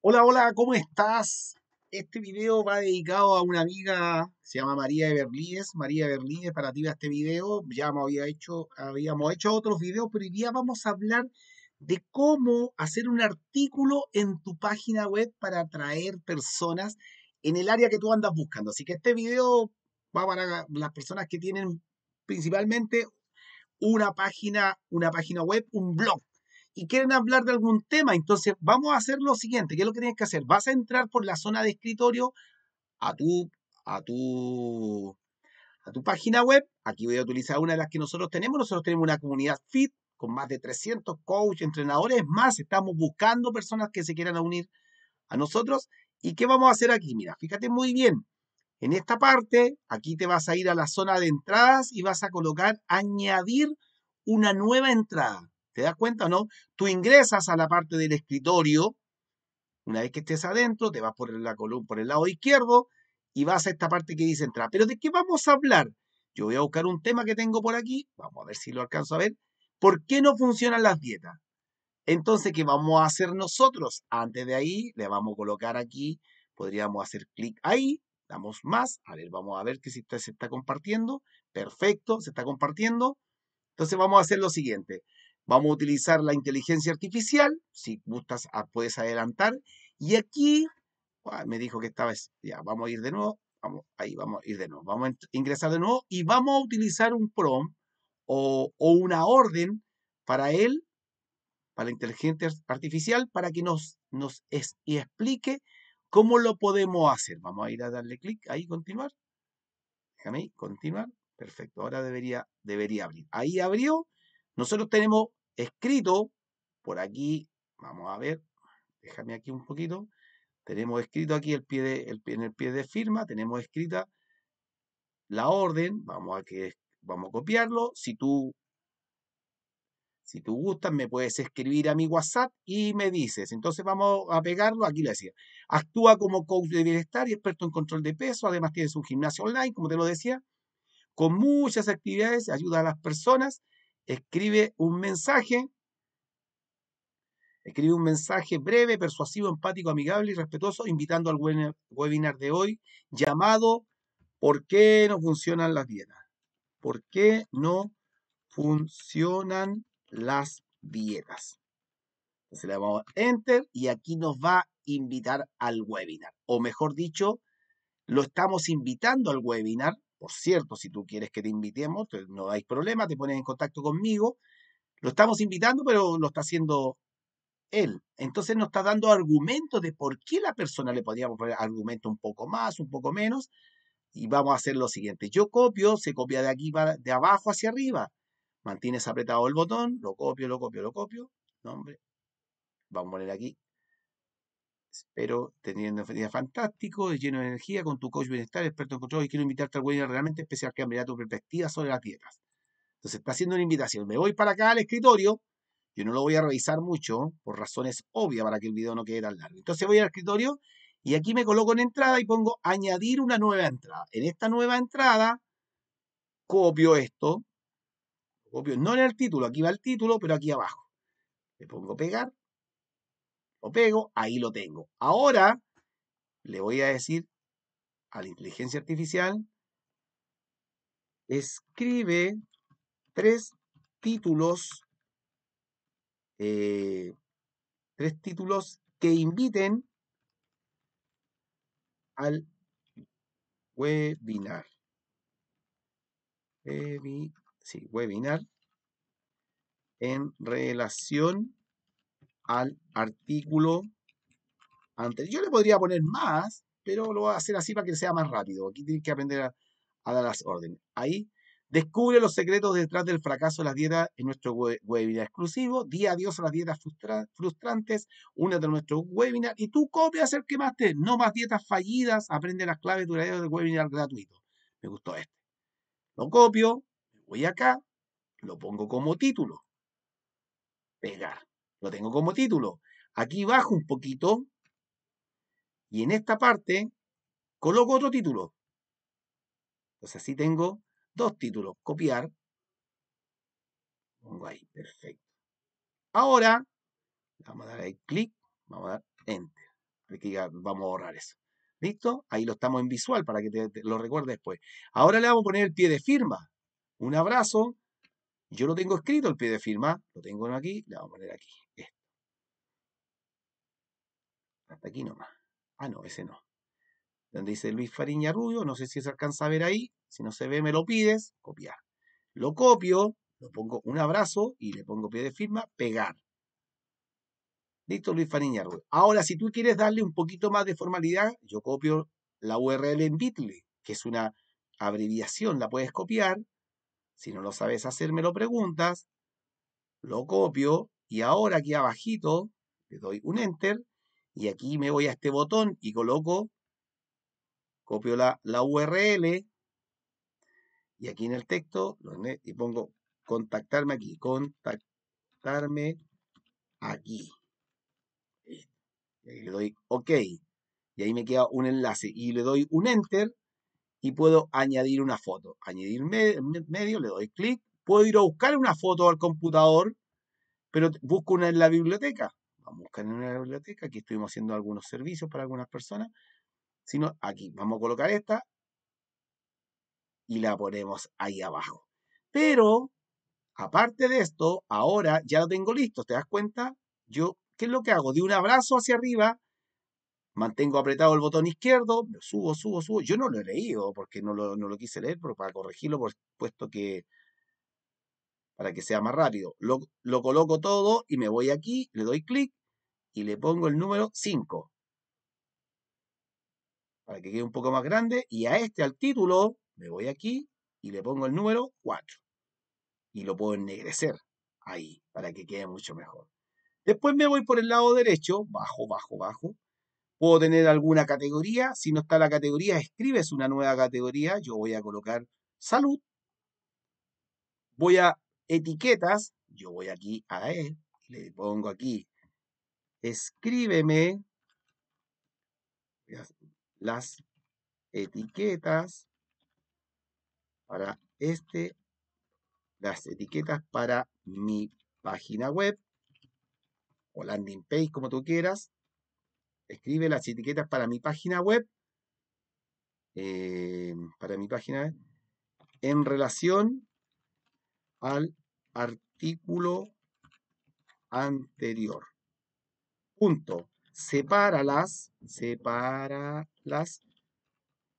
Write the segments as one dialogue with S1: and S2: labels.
S1: Hola, hola, ¿cómo estás? Este video va dedicado a una amiga, se llama María de Berlíes. María de Berlíes, para ti este video, ya me había hecho, habíamos hecho otros videos, pero hoy día vamos a hablar de cómo hacer un artículo en tu página web para atraer personas en el área que tú andas buscando. Así que este video va para las personas que tienen principalmente una página, una página web, un blog y quieren hablar de algún tema. Entonces, vamos a hacer lo siguiente. ¿Qué es lo que tienes que hacer? Vas a entrar por la zona de escritorio a tu, a a tu página web. Aquí voy a utilizar una de las que nosotros tenemos. Nosotros tenemos una comunidad fit con más de 300 coaches, entrenadores más. Estamos buscando personas que se quieran unir a nosotros. ¿Y qué vamos a hacer aquí? Mira, fíjate muy bien. En esta parte, aquí te vas a ir a la zona de entradas y vas a colocar añadir una nueva entrada. ¿Te das cuenta o no? Tú ingresas a la parte del escritorio. Una vez que estés adentro, te vas por, la columna, por el lado izquierdo y vas a esta parte que dice entrar. Pero ¿de qué vamos a hablar? Yo voy a buscar un tema que tengo por aquí. Vamos a ver si lo alcanzo a ver. ¿Por qué no funcionan las dietas? Entonces, ¿qué vamos a hacer nosotros? Antes de ahí, le vamos a colocar aquí. Podríamos hacer clic ahí. Damos más. A ver, vamos a ver que si se está compartiendo. Perfecto, se está compartiendo. Entonces, vamos a hacer lo siguiente. Vamos a utilizar la inteligencia artificial, si gustas ah, puedes adelantar. Y aquí, ah, me dijo que esta vez, ya, vamos a ir de nuevo, vamos, ahí vamos a ir de nuevo, vamos a ingresar de nuevo y vamos a utilizar un prompt o, una orden para él, para la inteligencia artificial, para que nos, nos explique cómo lo podemos hacer. Vamos a ir a darle clic, ahí continuar. Déjame continuar. Perfecto, ahora debería, debería abrir. Ahí abrió. Nosotros tenemos escrito, por aquí, vamos a ver, déjame aquí un poquito, tenemos escrito aquí el pie de, en el pie de firma, tenemos escrita la orden, vamos a, que, vamos a copiarlo, si tú, si tú gustas me puedes escribir a mi WhatsApp y me dices, entonces vamos a pegarlo, aquí le decía, actúa como coach de bienestar y experto en control de peso, además tienes un gimnasio online, como te lo decía, con muchas actividades, ayuda a las personas, escribe un mensaje, escribe un mensaje breve, persuasivo, empático, amigable y respetuoso, invitando al webinar de hoy llamado ¿Por qué no funcionan las dietas? ¿Por qué no funcionan las dietas? Entonces le damos Enter y aquí nos va a invitar al webinar. O mejor dicho, lo estamos invitando al webinar por cierto, si tú quieres que te invitemos, no hay problema, te pones en contacto conmigo. Lo estamos invitando, pero lo está haciendo él. Entonces nos está dando argumentos de por qué la persona le podríamos poner argumento un poco más, un poco menos. Y vamos a hacer lo siguiente. Yo copio, se copia de aquí para, de abajo hacia arriba. Mantienes apretado el botón, lo copio, lo copio, lo copio. Nombre. Vamos a poner aquí pero teniendo un día fantástico, lleno de energía, con tu coach bienestar, experto en control, y quiero invitarte al webinar realmente especial que ampliará tu perspectiva sobre las tierras Entonces está haciendo una invitación. Me voy para acá al escritorio. Yo no lo voy a revisar mucho, por razones obvias para que el video no quede tan largo. Entonces voy al escritorio y aquí me coloco en entrada y pongo añadir una nueva entrada. En esta nueva entrada copio esto, copio no en el título, aquí va el título, pero aquí abajo. Le pongo pegar lo pego, ahí lo tengo. Ahora le voy a decir a la inteligencia artificial, escribe tres títulos, eh, tres títulos que inviten al webinar. sí, webinar en relación al artículo anterior. Yo le podría poner más, pero lo voy a hacer así para que sea más rápido. Aquí tienes que aprender a, dar las órdenes. Ahí descubre los secretos detrás del fracaso de las dietas en nuestro webinar exclusivo. Día adiós a las dietas frustrantes. Una de nuestro webinar y tú copias el que más te. No más dietas fallidas. Aprende las claves duraderas del webinar gratuito. Me gustó este. Lo copio, voy acá, lo pongo como título. Pegar. Lo tengo como título. Aquí bajo un poquito y en esta parte coloco otro título. Entonces así tengo dos títulos. Copiar. Pongo ahí. Perfecto. Ahora vamos a dar ahí clic. Vamos a dar enter. vamos a borrar eso. ¿Listo? Ahí lo estamos en visual para que te, lo recuerdes después. Ahora le vamos a poner el pie de firma. Un abrazo. Yo lo tengo escrito el pie de firma. Lo tengo aquí. Le vamos a poner aquí. Hasta aquí nomás. Ah, no, ese no. Donde dice Luis Fariña Rubio, no sé si se alcanza a ver ahí. Si no se ve, me lo pides. Copiar. Lo copio, lo pongo un abrazo y le pongo pie de firma, pegar. Listo, Luis Fariña Rubio. Ahora, si tú quieres darle un poquito más de formalidad, yo copio la URL en Bitly, que es una abreviación, la puedes copiar. Si no lo sabes hacer, me lo preguntas. Lo copio y ahora aquí abajito le doy un enter y aquí me voy a este botón y coloco, copio la, URL y aquí en el texto y pongo contactarme aquí, contactarme aquí. Eh, le doy OK. Y ahí me queda un enlace y le doy un enter y puedo añadir una foto. Añadir medio le doy clic. Puedo ir a buscar una foto al computador, pero busco una en la biblioteca vamos a buscar en una biblioteca, aquí estuvimos haciendo algunos servicios para algunas personas, sino aquí, vamos a colocar esta y la ponemos ahí abajo. Pero, aparte de esto, ahora ya lo tengo listo, ¿te das cuenta? Yo, ¿qué es lo que hago? De un abrazo hacia arriba, mantengo apretado el botón izquierdo, subo, subo, subo. Yo no lo he leído porque no lo, quise leer, pero para corregirlo, por supuesto que para que sea más rápido. lo, coloco todo y me voy aquí, le doy clic y le pongo el número 5. Para que quede un poco más grande. Y a este, al título, me voy aquí y le pongo el número 4. Y lo puedo ennegrecer ahí, para que quede mucho mejor. Después me voy por el lado derecho, bajo, bajo, bajo. Puedo tener alguna categoría. Si no está la categoría, escribes una nueva categoría. Yo voy a colocar salud. Voy a etiquetas. Yo voy aquí a él. E, le pongo aquí escríbeme las etiquetas para este, las etiquetas para mi página web o landing page, como tú quieras. Escribe las etiquetas para mi página web. Eh, para mi página web. En relación al artículo anterior. Punto. separa las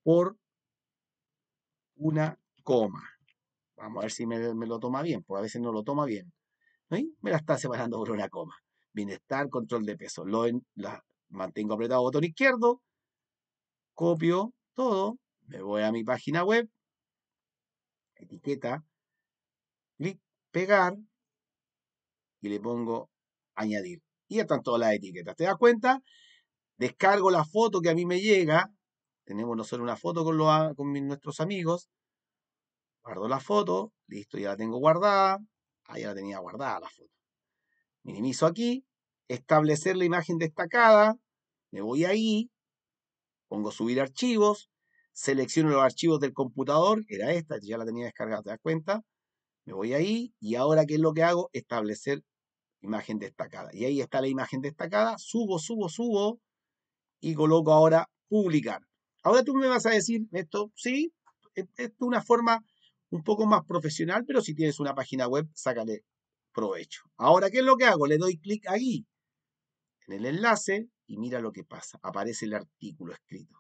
S1: por una coma. Vamos a ver si me, lo toma bien, porque a veces no lo toma bien. Me la está separando por una coma. Bienestar, control de peso. Lo en, la, mantengo apretado botón izquierdo, copio todo, me voy a mi página web, etiqueta, clic, pegar y le pongo añadir. Y están todas las etiquetas. ¿Te das cuenta? Descargo la foto que a mí me llega. Tenemos nosotros una foto con, con nuestros amigos. Guardo la foto. Listo, ya la tengo guardada. Ah, ya la tenía guardada la foto. Minimizo aquí. Establecer la imagen destacada. Me voy ahí. Pongo subir archivos. Selecciono los archivos del computador. Era esta, ya la tenía descargada, ¿te das cuenta? Me voy ahí y ahora, ¿qué es lo que hago? Establecer imagen destacada. Y ahí está la imagen destacada, subo, subo, subo y coloco ahora publicar. Ahora tú me vas a decir e-, esto, sí, es, una forma un poco más profesional, pero si tienes una página web, sácale provecho. Ahora, ¿qué es lo que hago? Le doy clic aquí, en el enlace, y mira lo que pasa. Aparece el artículo escrito.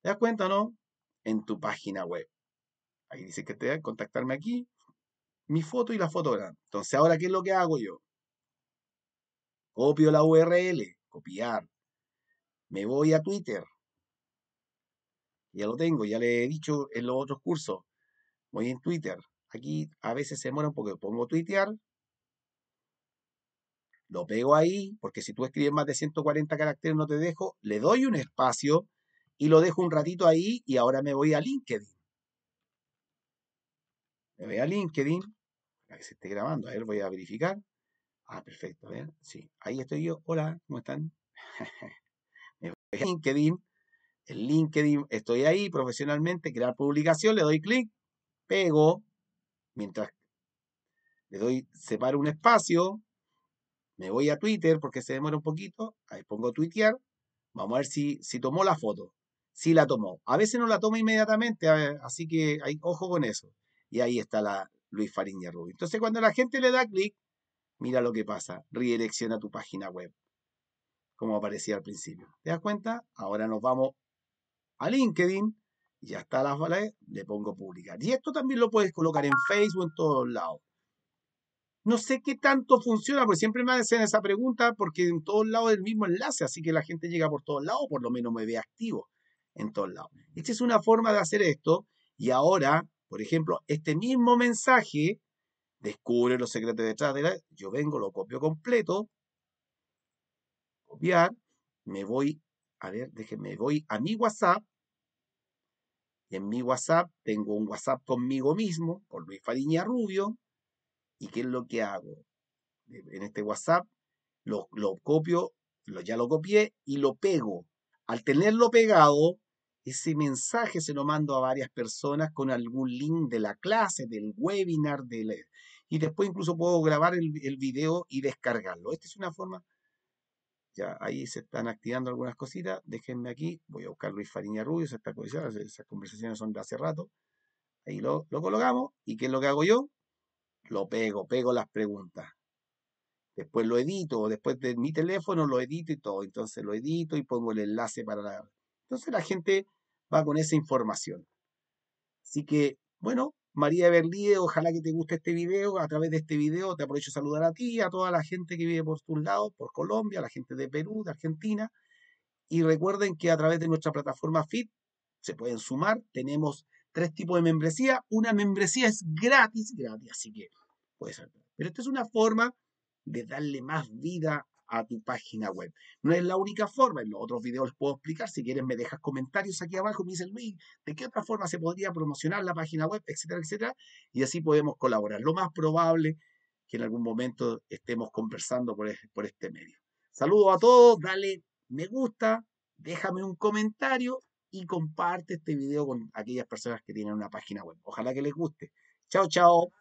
S1: ¿Te das cuenta o no? En tu página web. Ahí dice que te a contactarme aquí mi foto y la fotograma. Entonces, ahora, ¿qué es lo que hago yo? Copio la URL, copiar. Me voy a Twitter. Ya lo tengo, ya le he dicho en los otros cursos. Voy en Twitter. Aquí a veces se demora porque pongo tuitear. Lo pego ahí, porque si tú escribes más de 140 caracteres no te dejo. Le doy un espacio y lo dejo un ratito ahí y ahora me voy a LinkedIn. Me voy a LinkedIn la que se esté grabando. A ver, voy a verificar. Ah, perfecto, a ver, sí. Ahí estoy yo. Hola, ¿cómo están? Me voy a LinkedIn. En LinkedIn estoy ahí profesionalmente, crear publicación, le doy clic, pego, mientras le doy, separo un espacio, me voy a Twitter porque se demora un poquito, ahí pongo tuitear, vamos a ver si, si tomó la foto, Sí la tomó. A veces no la toma inmediatamente, así que hay, ojo con eso. Y ahí está la, Luis Fariña Rubio. Entonces, cuando la gente le da clic, mira lo que pasa. Redirecciona tu página web, como aparecía al principio. ¿Te das cuenta? Ahora nos vamos a LinkedIn. Ya está las balas, le pongo publicar. Y esto también lo puedes colocar en Facebook, en todos lados. No sé qué tanto funciona, porque siempre me hacen esa pregunta, porque en todos lados es el mismo enlace, así que la gente llega por todos lados, por lo menos me ve activo en todos lados. Esta es una forma de hacer esto, y ahora por ejemplo, este mismo mensaje, descubre los secretos detrás de la... Yo vengo, lo copio completo, copiar, me voy, a ver, déjenme, voy a mi WhatsApp, en mi WhatsApp tengo un WhatsApp conmigo mismo, con Luis Fariña Rubio, y qué es lo que hago. En este WhatsApp lo, copio, ya lo copié y lo pego. Al tenerlo pegado, ese mensaje se lo mando a varias personas con algún link de la clase, del webinar, del, y después incluso puedo grabar el, video y descargarlo. Esta es una forma. Ya ahí se están activando algunas cositas. Déjenme aquí. Voy a buscar Luis Fariña Rubio. Se está Esas conversaciones son de hace rato. Ahí lo, lo colocamos. ¿Y qué es lo que hago yo? Lo pego, pego las preguntas después lo edito, después de mi teléfono lo edito y todo, entonces lo edito y pongo el enlace para la... Entonces la gente va con esa información. Así que, bueno, María Berlíe, ojalá que te guste este video. A través de este video te aprovecho a saludar a ti, a toda la gente que vive por tu lado, por Colombia, la gente de Perú, de Argentina. Y recuerden que a través de nuestra plataforma FIT se pueden sumar. Tenemos tres tipos de membresía. Una membresía es gratis, gratis, así que puede ser. Pero esta es una forma de darle más vida a tu página web. No es la única forma, en los otros videos les puedo explicar, si quieren me dejas comentarios aquí abajo, me dicen Luis, ¿de qué otra forma se podría promocionar la página web, etcétera, etcétera? Y así podemos colaborar. Lo más probable que en algún momento estemos conversando por, por este medio. Saludos a todos, dale me gusta, déjame un comentario y comparte este video con aquellas personas que tienen una página web. Ojalá que les guste. Chao, chao.